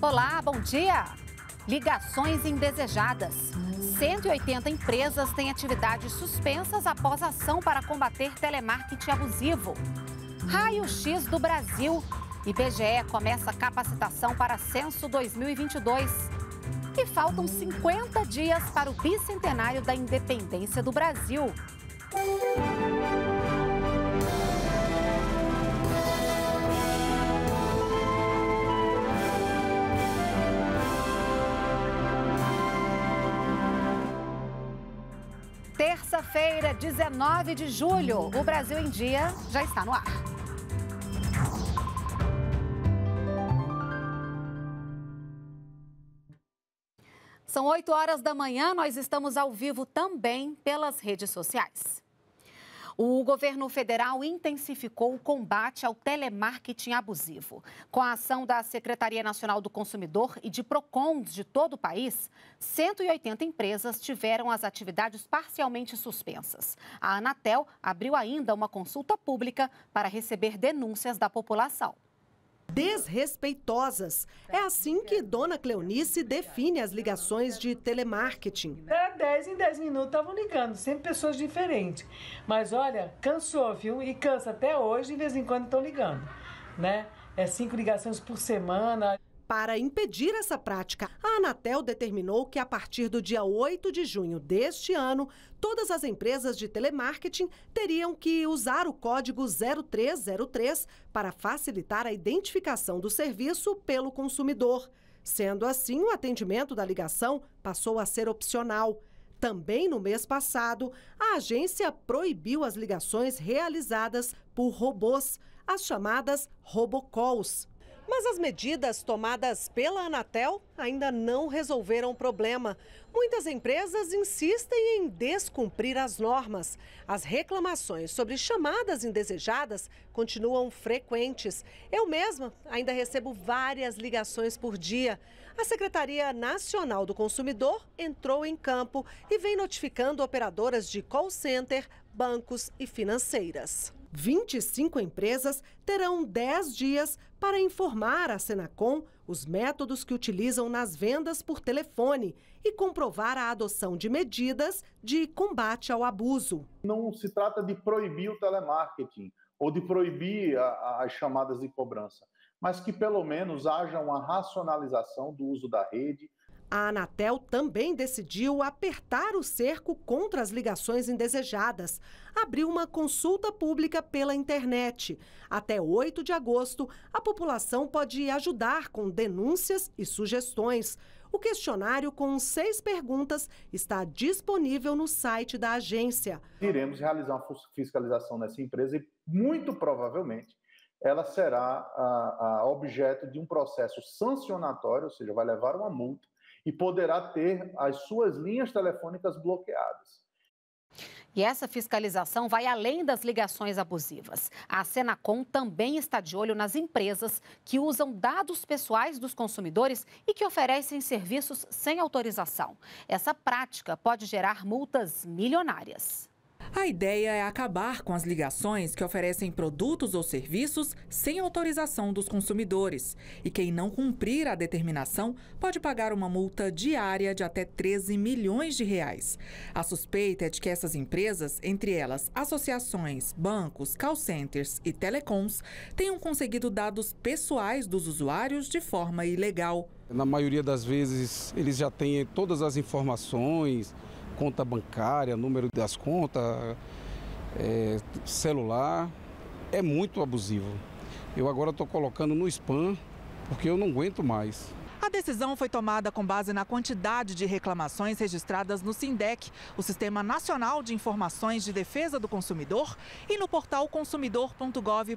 Olá, bom dia! Ligações indesejadas. 180 empresas têm atividades suspensas após ação para combater telemarketing abusivo. Raio-X do Brasil. IBGE começa capacitação para censo 2022. E faltam 50 dias para o bicentenário da independência do Brasil. Quinta-feira, 19 de julho. O Brasil em Dia já está no ar. São 8 horas da manhã, nós estamos ao vivo também pelas redes sociais. O governo federal intensificou o combate ao telemarketing abusivo. Com a ação da Secretaria Nacional do Consumidor e de PROCONs de todo o país, 180 empresas tiveram as atividades parcialmente suspensas. A Anatel abriu ainda uma consulta pública para receber denúncias da população desrespeitosas. É assim que Dona Cleonice define as ligações de telemarketing. É, Era 10 em 10 minutos estavam ligando, sempre pessoas diferentes. Mas olha, cansou, viu? E cansa até hoje, de vez em quando estão ligando, né? É cinco ligações por semana. Para impedir essa prática, a Anatel determinou que a partir do dia 8 de junho deste ano, todas as empresas de telemarketing teriam que usar o código 0303 para facilitar a identificação do serviço pelo consumidor. Sendo assim, o atendimento da ligação passou a ser opcional. Também no mês passado, a agência proibiu as ligações realizadas por robôs, as chamadas robocalls. Mas as medidas tomadas pela Anatel ainda não resolveram o problema. Muitas empresas insistem em descumprir as normas. As reclamações sobre chamadas indesejadas continuam frequentes. Eu mesma ainda recebo várias ligações por dia. A Secretaria Nacional do Consumidor entrou em campo e vem notificando operadoras de call center, bancos e financeiras. 25 empresas terão 10 dias para informar à Senacom os métodos que utilizam nas vendas por telefone e comprovar a adoção de medidas de combate ao abuso. Não se trata de proibir o telemarketing ou de proibir a, as chamadas de cobrança, mas que pelo menos haja uma racionalização do uso da rede, a Anatel também decidiu apertar o cerco contra as ligações indesejadas. Abriu uma consulta pública pela internet. Até 8 de agosto, a população pode ajudar com denúncias e sugestões. O questionário com seis perguntas está disponível no site da agência. Iremos realizar uma fiscalização nessa empresa e, muito provavelmente, ela será a, a objeto de um processo sancionatório, ou seja, vai levar uma multa e poderá ter as suas linhas telefônicas bloqueadas. E essa fiscalização vai além das ligações abusivas. A Senacom também está de olho nas empresas que usam dados pessoais dos consumidores e que oferecem serviços sem autorização. Essa prática pode gerar multas milionárias. A ideia é acabar com as ligações que oferecem produtos ou serviços sem autorização dos consumidores. E quem não cumprir a determinação pode pagar uma multa diária de até 13 milhões de reais. A suspeita é de que essas empresas, entre elas associações, bancos, call centers e telecoms, tenham conseguido dados pessoais dos usuários de forma ilegal. Na maioria das vezes, eles já têm todas as informações, conta bancária, número das contas, é, celular. É muito abusivo. Eu agora estou colocando no spam porque eu não aguento mais. A decisão foi tomada com base na quantidade de reclamações registradas no SINDEC, o Sistema Nacional de Informações de Defesa do Consumidor, e no portal consumidor.gov.br.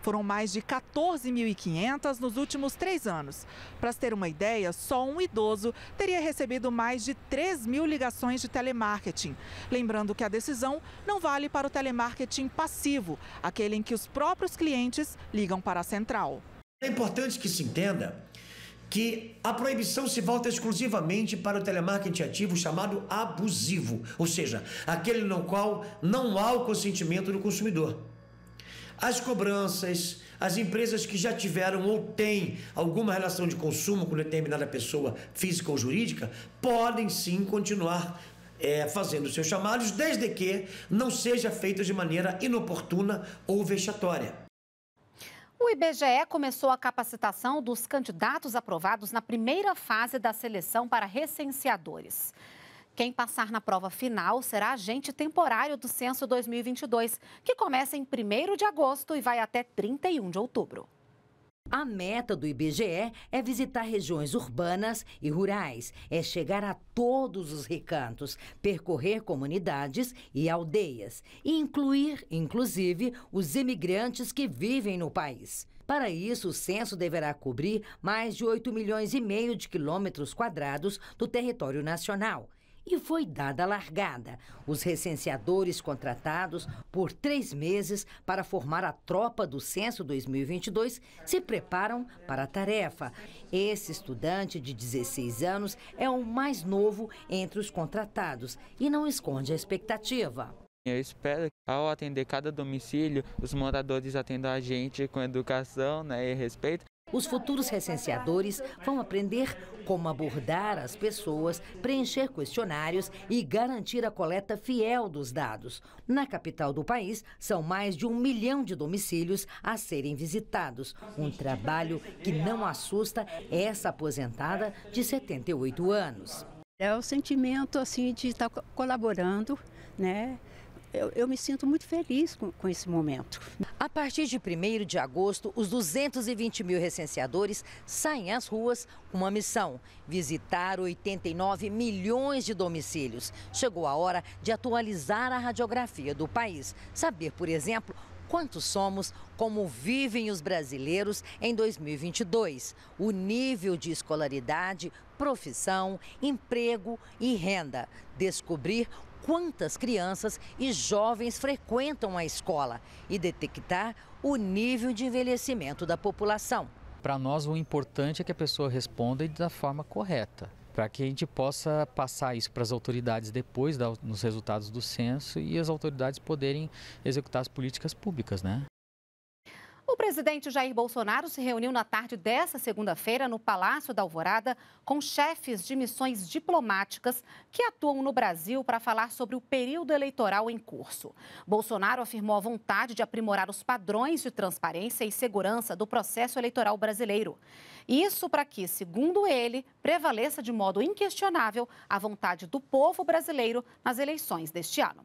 Foram mais de 14.500 nos últimos três anos. Para se ter uma ideia, só um idoso teria recebido mais de 3 mil ligações de telemarketing. Lembrando que a decisão não vale para o telemarketing passivo, aquele em que os próprios clientes ligam para a central. É importante que se entenda que a proibição se volta exclusivamente para o telemarketing ativo chamado abusivo, ou seja, aquele no qual não há o consentimento do consumidor. As cobranças, as empresas que já tiveram ou têm alguma relação de consumo com determinada pessoa física ou jurídica podem sim continuar é, fazendo seus chamados, desde que não seja feito de maneira inoportuna ou vexatória. O IBGE começou a capacitação dos candidatos aprovados na primeira fase da seleção para recenseadores. Quem passar na prova final será agente temporário do Censo 2022, que começa em 1 de agosto e vai até 31 de outubro. A meta do IBGE é visitar regiões urbanas e rurais, é chegar a todos os recantos, percorrer comunidades e aldeias, e incluir, inclusive, os imigrantes que vivem no país. Para isso, o censo deverá cobrir mais de 8 milhões e meio de quilômetros quadrados do território nacional e foi dada a largada. Os recenseadores contratados por três meses para formar a tropa do Censo 2022 se preparam para a tarefa. Esse estudante de 16 anos é o mais novo entre os contratados e não esconde a expectativa. Eu espero que ao atender cada domicílio, os moradores atendam a gente com educação né, e respeito os futuros recenseadores vão aprender como abordar as pessoas, preencher questionários e garantir a coleta fiel dos dados. Na capital do país, são mais de um milhão de domicílios a serem visitados. Um trabalho que não assusta essa aposentada de 78 anos. É o sentimento assim de estar colaborando, né? eu, eu me sinto muito feliz com, com esse momento. A partir de 1 de agosto, os 220 mil recenseadores saem às ruas com uma missão: visitar 89 milhões de domicílios. Chegou a hora de atualizar a radiografia do país, saber, por exemplo, quantos somos, como vivem os brasileiros em 2022, o nível de escolaridade, profissão, emprego e renda. Descobrir quantas crianças e jovens frequentam a escola e detectar o nível de envelhecimento da população. Para nós, o importante é que a pessoa responda da forma correta, para que a gente possa passar isso para as autoridades depois, nos resultados do censo, e as autoridades poderem executar as políticas públicas, né? O presidente Jair Bolsonaro se reuniu na tarde desta segunda-feira no Palácio da Alvorada com chefes de missões diplomáticas que atuam no Brasil para falar sobre o período eleitoral em curso. Bolsonaro afirmou a vontade de aprimorar os padrões de transparência e segurança do processo eleitoral brasileiro. Isso para que, segundo ele, prevaleça de modo inquestionável a vontade do povo brasileiro nas eleições deste ano.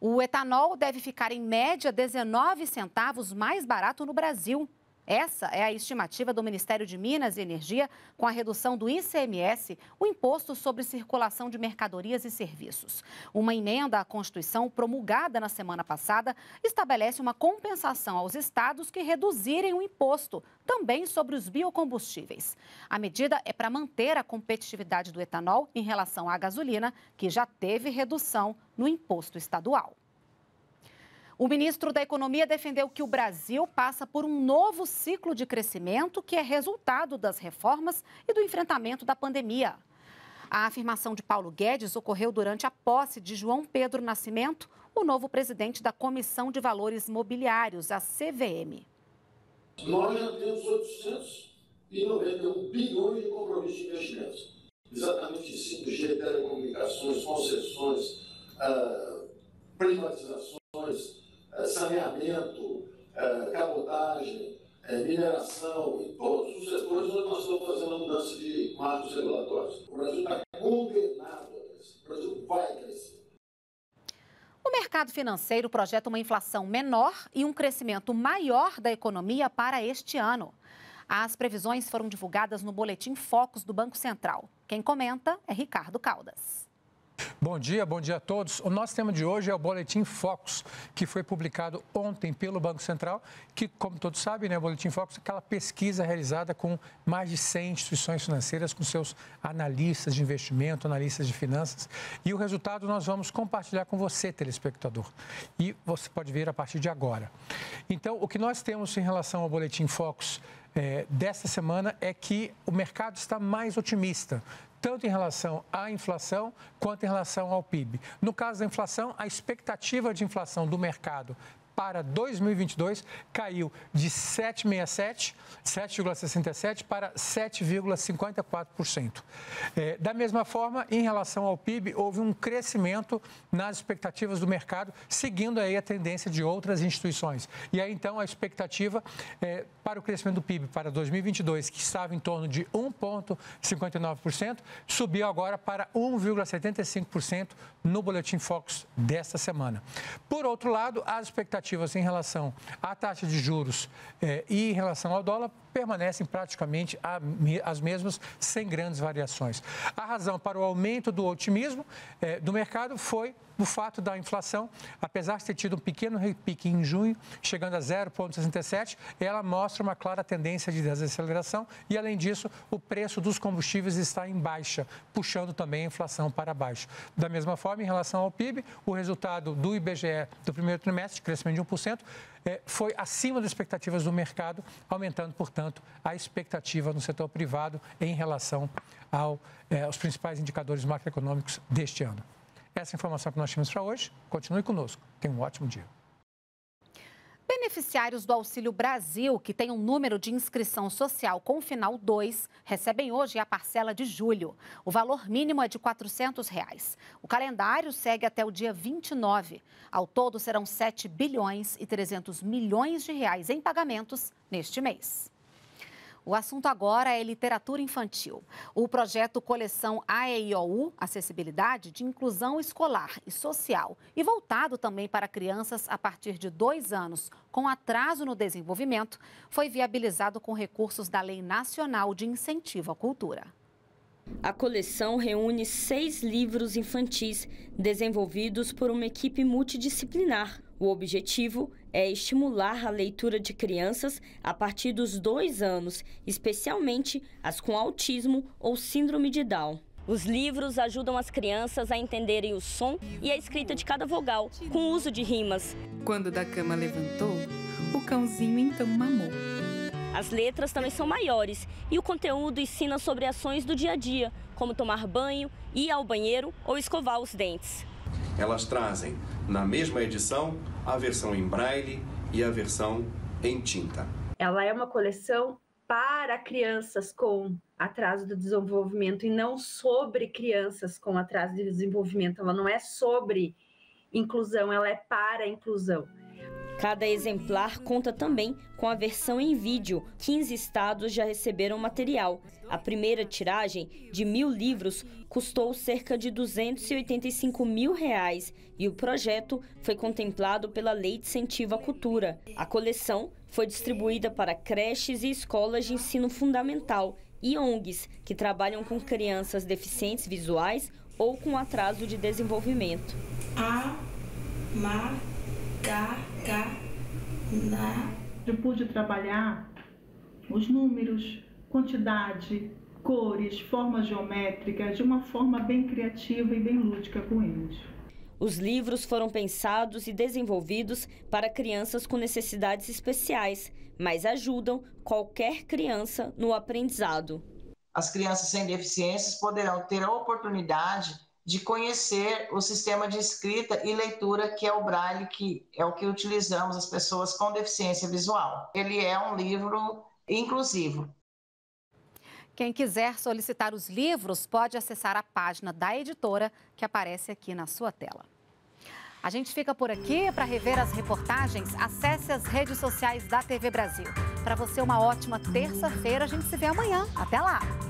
O etanol deve ficar em média 19 centavos mais barato no Brasil. Essa é a estimativa do Ministério de Minas e Energia com a redução do ICMS, o Imposto sobre Circulação de Mercadorias e Serviços. Uma emenda à Constituição promulgada na semana passada estabelece uma compensação aos estados que reduzirem o imposto, também sobre os biocombustíveis. A medida é para manter a competitividade do etanol em relação à gasolina, que já teve redução no imposto estadual. O ministro da Economia defendeu que o Brasil passa por um novo ciclo de crescimento que é resultado das reformas e do enfrentamento da pandemia. A afirmação de Paulo Guedes ocorreu durante a posse de João Pedro Nascimento, o novo presidente da Comissão de Valores Mobiliários, a CVM. Nós já temos 891 bilhões de compromissos de investimentos. Exatamente 5G, telecomunicações, concessões, ah, privatizações, saneamento, é, cabotagem, é, mineração, em todos os setores onde nós estamos fazendo a mudança de marcos regulatórios. O Brasil está condenado a crescer, o Brasil vai crescer. O mercado financeiro projeta uma inflação menor e um crescimento maior da economia para este ano. As previsões foram divulgadas no Boletim Focos do Banco Central. Quem comenta é Ricardo Caldas. Bom dia, bom dia a todos. O nosso tema de hoje é o Boletim Focus, que foi publicado ontem pelo Banco Central, que, como todos sabem, né, o Boletim Focus é aquela pesquisa realizada com mais de 100 instituições financeiras, com seus analistas de investimento, analistas de finanças. E o resultado nós vamos compartilhar com você, telespectador. E você pode ver a partir de agora. Então, o que nós temos em relação ao Boletim Focus é, desta semana é que o mercado está mais otimista tanto em relação à inflação quanto em relação ao PIB. No caso da inflação, a expectativa de inflação do mercado para 2022 caiu de 7,67, 7,67 para 7,54%. É, da mesma forma, em relação ao PIB, houve um crescimento nas expectativas do mercado, seguindo aí a tendência de outras instituições. E aí, então, a expectativa é, para o crescimento do PIB para 2022, que estava em torno de 1,59%, subiu agora para 1,75% no Boletim Focus desta semana. Por outro lado, as expectativas expectativas assim, em relação à taxa de juros eh, e em relação ao dólar permanecem praticamente as mesmas, sem grandes variações. A razão para o aumento do otimismo eh, do mercado foi do fato da inflação, apesar de ter tido um pequeno repique em junho, chegando a 0,67, ela mostra uma clara tendência de desaceleração e, além disso, o preço dos combustíveis está em baixa, puxando também a inflação para baixo. Da mesma forma, em relação ao PIB, o resultado do IBGE do primeiro trimestre, crescimento de 1%, eh, foi acima das expectativas do mercado, aumentando, portanto, a expectativa no setor privado em relação ao, eh, aos principais indicadores macroeconômicos deste ano. Essa informação que nós tínhamos para hoje. Continue conosco. Tenha um ótimo dia. Beneficiários do Auxílio Brasil, que tem um número de inscrição social com final 2, recebem hoje a parcela de julho. O valor mínimo é de R$ 400. Reais. O calendário segue até o dia 29. Ao todo, serão 7 bilhões e 300 milhões de reais em pagamentos neste mês. O assunto agora é literatura infantil. O projeto Coleção AEIOU, Acessibilidade de Inclusão Escolar e Social, e voltado também para crianças a partir de dois anos com atraso no desenvolvimento, foi viabilizado com recursos da Lei Nacional de Incentivo à Cultura. A coleção reúne seis livros infantis desenvolvidos por uma equipe multidisciplinar o objetivo é estimular a leitura de crianças a partir dos dois anos, especialmente as com autismo ou síndrome de Down. Os livros ajudam as crianças a entenderem o som e a escrita de cada vogal, com o uso de rimas. Quando da cama levantou, o cãozinho então mamou. As letras também são maiores e o conteúdo ensina sobre ações do dia a dia, como tomar banho, ir ao banheiro ou escovar os dentes. Elas trazem, na mesma edição, a versão em braille e a versão em tinta. Ela é uma coleção para crianças com atraso do desenvolvimento e não sobre crianças com atraso de desenvolvimento. Ela não é sobre inclusão, ela é para inclusão. Cada exemplar conta também com a versão em vídeo. 15 estados já receberam material. A primeira tiragem, de mil livros, custou cerca de 285 mil reais e o projeto foi contemplado pela Lei de Incentivo à Cultura. A coleção foi distribuída para creches e escolas de ensino fundamental e ONGs que trabalham com crianças deficientes visuais ou com atraso de desenvolvimento. A mar Gargalá. Eu pude trabalhar os números, quantidade, cores, formas geométricas de uma forma bem criativa e bem lúdica com eles. Os livros foram pensados e desenvolvidos para crianças com necessidades especiais, mas ajudam qualquer criança no aprendizado. As crianças sem deficiências poderão ter a oportunidade de conhecer o sistema de escrita e leitura que é o Braille, que é o que utilizamos as pessoas com deficiência visual. Ele é um livro inclusivo. Quem quiser solicitar os livros pode acessar a página da editora que aparece aqui na sua tela. A gente fica por aqui. Para rever as reportagens, acesse as redes sociais da TV Brasil. Para você, uma ótima terça-feira. A gente se vê amanhã. Até lá!